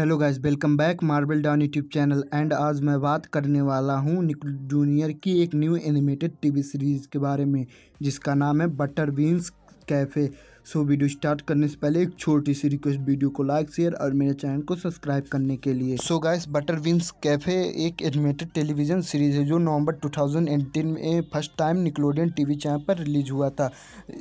hello guys welcome back Marble Down YouTube channel and आज मैं बात करने वाला हूँ निकल जूनियर की एक न्यू एनिमेटेड टीवी सीरीज़ के बारे में जिसका नाम है Butter Beans Cafe so video start करने से पहले एक छोटी सी रिक्वेस्ट वीडियो को लाइक शेयर और मेरे चैनल को सब्सक्राइब करने के लिए so guys Butter Beans Cafe एक एनिमेटेड टेलीविजन सीरीज है जो नवंबर 2018 में first time Nickelodeon TV channel पर रिलीज हुआ था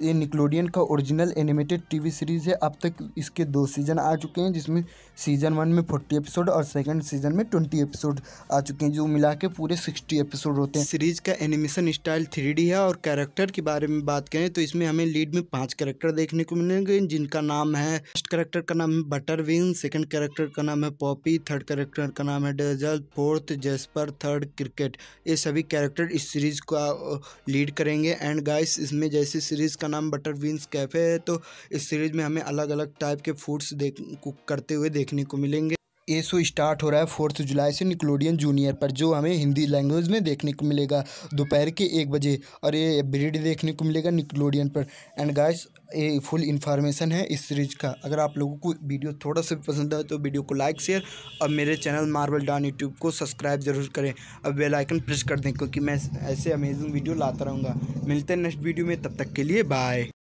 ये निकलोडियन का ओरिजिनल एनिमेटेड टीवी सीरीज है अब तक इसके दो सीजन आ चुके हैं जिसमें सीजन वन में फोर्टी एपिसोड और सेकेंड सीजन में ट्वेंटी एपिसोड आ चुके हैं जो मिला के पूरे सिक्सटी एपिसोड होते हैं सीरीज का एनिमेशन स्टाइल थ्री है और कैरेक्टर के बारे में बात करें तो इसमें हमें लीड में पाँच कैरेक्टर देखने देखने को मिलेंगे जिनका नाम है फर्स्ट करेक्टर का नाम है बटर विंग सेकेंड करेक्टर का नाम है पॉपी थर्ड करेक्टर का नाम है Dazzle fourth Jasper third Crickett ये सभी कैरेक्टर इस सीरीज़ का लीड करेंगे एंड गाइस इसमें जैसे सीरीज़ का नाम बटर विंग्स कैफ़े है तो इस सीरीज़ में हमें अलग अलग टाइप के फूड्स देख कुक करते हुए देखने को मिलेंगे ये शो स्टार्ट हो रहा है फोर्थ जुलाई से निकलोडियन जूनियर पर जो हमें हिंदी लैंग्वेज में देखने को मिलेगा दोपहर के एक बजे और ये ब्रिड देखने को मिलेगा निकलोडियन पर एंड गाइस ये फुल इन्फॉर्मेशन है इस सीरीज़ का अगर आप लोगों को वीडियो थोड़ा सा भी पसंद आए तो वीडियो को लाइक शेयर और मेरे चैनल मार्बल डॉन यूट्यूब को सब्सक्राइब जरूर करें और बेलाइकन प्रेस कर दें क्योंकि मैं ऐसे अमेजिंग वीडियो लाता रहूँगा मिलते हैं नेक्स्ट वीडियो में तब तक के लिए बाय